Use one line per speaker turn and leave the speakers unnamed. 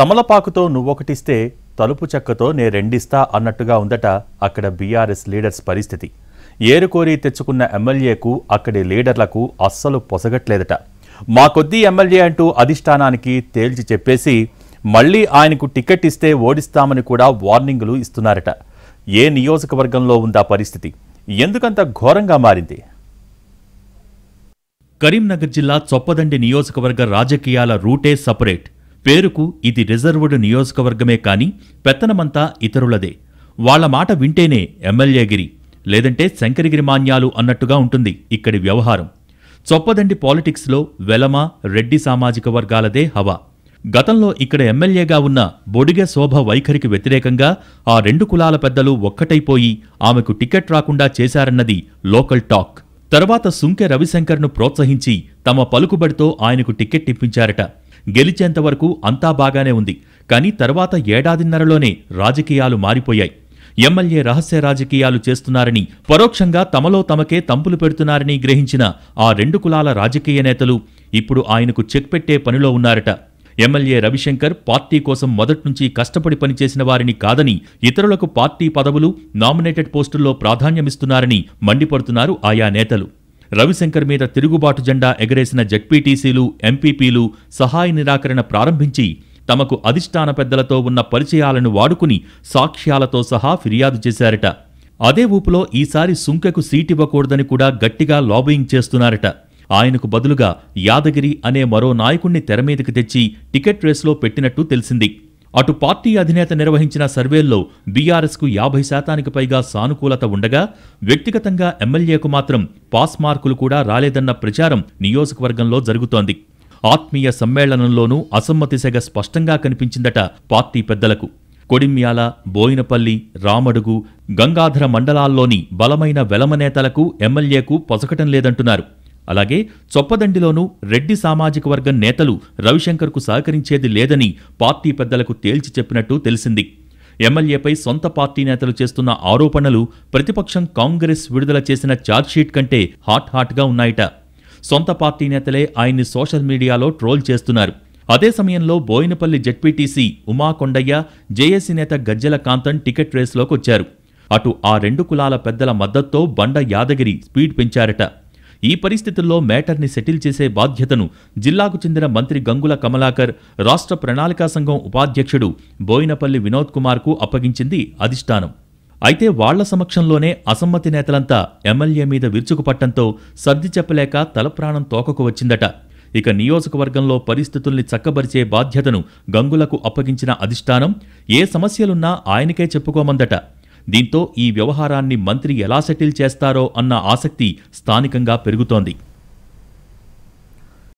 తమలపాకుతో నువ్వొకటిస్తే తలుపు చెక్కతో నే రెండిస్తా అన్నట్టుగా ఉందట అక్కడ బీఆర్ఎస్ లీడర్స్ పరిస్థితి ఏరుకోరి తెచ్చుకున్న ఎమ్మెల్యేకు అక్కడి లీడర్లకు అస్సలు పొసగట్లేదట మా కొద్దీ ఎమ్మెల్యే అంటూ అధిష్టానానికి తేల్చి చెప్పేసి మళ్లీ ఆయనకు టికెట్ ఇస్తే ఓడిస్తామని కూడా వార్నింగులు ఇస్తున్నారట ఏ నియోజకవర్గంలో ఉందా పరిస్థితి ఎందుకంత ఘోరంగా మారింది కరీంనగర్ జిల్లా చొప్పదండి నియోజకవర్గ రాజకీయాల రూటే సపరేట్ పేరుకు ఇది రిజర్వ్డ్ నియోజకవర్గమే కాని పెత్తనమంతా ఇతరులదే వాళ్ల మాట వింటేనే ఎమ్మెల్యేగిరి లేదంటే శంకరగిరి మాన్యాలు అన్నట్టుగా ఉంటుంది ఇక్కడి వ్యవహారం చొప్పదండి పాలిటిక్స్లో వెలమ రెడ్డి సామాజిక వర్గాలదే హవా గతంలో ఇక్కడ ఎమ్మెల్యేగా ఉన్న బొడిగె శోభ వైఖరికి వ్యతిరేకంగా ఆ రెండు కులాల పెద్దలు ఒక్కటైపోయి ఆమెకు టికెట్ రాకుండా చేశారన్నది లోకల్ టాక్ తర్వాత సుంకె రవిశంకర్ను ప్రోత్సహించి తమ పలుకుబడితో ఆయనకు టికెట్ ఇప్పించారట గెలిచేంతవరకు అంతా బాగానే ఉంది కానీ తర్వాత ఏడాదిన్నరలోనే రాజకీయాలు మారిపోయాయి ఎమ్మెల్యే రహస్య రాజకీయాలు చేస్తున్నారని పరోక్షంగా తమలో తమకే తంపులు పెడుతున్నారని గ్రహించిన ఆ రెండు కులాల రాజకీయ నేతలు ఇప్పుడు ఆయనకు చెక్ పెట్టే పనిలో ఉన్నారట ఎమ్మెల్యే రవిశంకర్ పార్టీ కోసం మొదట్నుంచి కష్టపడి పనిచేసిన వారిని కాదని ఇతరులకు పార్టీ పదవులు నామినేటెడ్ పోస్టుల్లో ప్రాధాన్యమిస్తున్నారని మండిపడుతున్నారు ఆయా నేతలు రవిశంకర్ మీద తిరుగుబాటు జెండా ఎగరేసిన జడ్పీటీసీలు ఎంపీపీలు సహాయ నిరాకరణ ప్రారంభించి తమకు అధిష్టాన పెద్దలతో ఉన్న పరిచయాలను వాడుకుని సాక్ష్యాలతో సహా ఫిర్యాదు చేశారట అదే ఊపులో ఈసారి సుంకెకు సీటివ్వకూడదని కూడా గట్టిగా లాబియింగ్ చేస్తున్నారట ఆయనకు బదులుగా యాదగిరి అనే మరో నాయకుణ్ణి తెరమీదకి తెచ్చి టికెట్ రేస్లో పెట్టినట్టు తెలిసింది అటు పార్టీ అధినేత నిర్వహించిన సర్వేల్లో బీఆర్ఎస్కు యాభై శాతానికి పైగా సానుకూలత ఉండగా వ్యక్తిగతంగా ఎమ్మెల్యేకు మాత్రం పాస్ మార్కులు కూడా రాలేదన్న ప్రచారం నియోజకవర్గంలో జరుగుతోంది ఆత్మీయ సమ్మేళనంలోనూ అసమ్మతి సెగ స్పష్టంగా కనిపించిందట పార్టీ పెద్దలకు కొడిమ్యాల బోయినపల్లి రామడుగు గంగాధర మండలాల్లోని బలమైన వెలమనేతలకు ఎమ్మెల్యేకు పొసకటం లేదంటున్నారు అలాగే చొప్పదండిలోనూ రెడ్డి సామాజిక వర్గం నేతలు రవిశంకర్కు సహకరించేది లేదని పార్టీ పెద్దలకు తేల్చి చెప్పినట్టు తెలిసింది ఎమ్మెల్యేపై సొంత పార్టీ నేతలు చేస్తున్న ఆరోపణలు ప్రతిపక్షం కాంగ్రెస్ విడుదల చేసిన ఛార్జ్షీట్ కంటే హాట్ హాట్గా ఉన్నాయట సొంత పార్టీ నేతలే ఆయన్ని సోషల్ మీడియాలో ట్రోల్ చేస్తున్నారు అదే సమయంలో బోయినపల్లి జడ్పీటీసీ ఉమాకొండయ్య జేఏసీ నేత గజ్జెల కాంతన్ టికెట్ రేసులోకి వచ్చారు అటు ఆ రెండు కులాల పెద్దల మద్దతుతో బండ యాదగిరి స్పీడ్ పెంచారట ఈ పరిస్థితుల్లో మ్యాటర్ని సెటిల్ చేసే బాధ్యతను జిల్లాకు చెందిన మంత్రి గంగుల కమలాకర్ రాష్ట్ర ప్రణాళికా సంఘం ఉపాధ్యక్షుడు బోయినపల్లి వినోద్ కుమార్కు అప్పగించింది అధిష్టానం అయితే వాళ్ల సమక్షంలోనే అసమ్మతి నేతలంతా ఎమ్మెల్యే మీద విరుచుకుపట్టంతో సర్ది చెప్పలేక తలప్రాణం తోకకు వచ్చిందట ఇక నియోజకవర్గంలో పరిస్థితుల్ని చక్కబరిచే బాధ్యతను గంగులకు అప్పగించిన అధిష్టానం ఏ సమస్యలున్నా ఆయనకే చెప్పుకోమందట దీంతో ఈ వ్యవహారాన్ని మంత్రి ఎలా సెటిల్ చేస్తారో అన్న ఆసక్తి స్థానికంగా పెరుగుతోంది